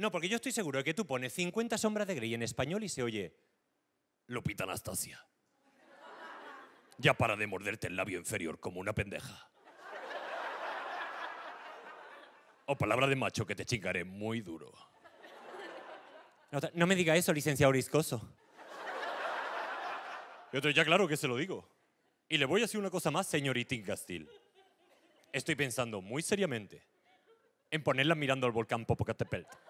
No, porque yo estoy seguro de que tú pones 50 sombras de gris en español y se oye Lupita Anastasia. Ya para de morderte el labio inferior como una pendeja. O palabra de macho que te chingaré muy duro. No, me diga eso, licenciado Riscoso. Yo ya claro que se lo digo. Y le voy a decir una cosa más, señoritín Castil. Estoy pensando muy seriamente en ponerla mirando al volcán Popocatépetl.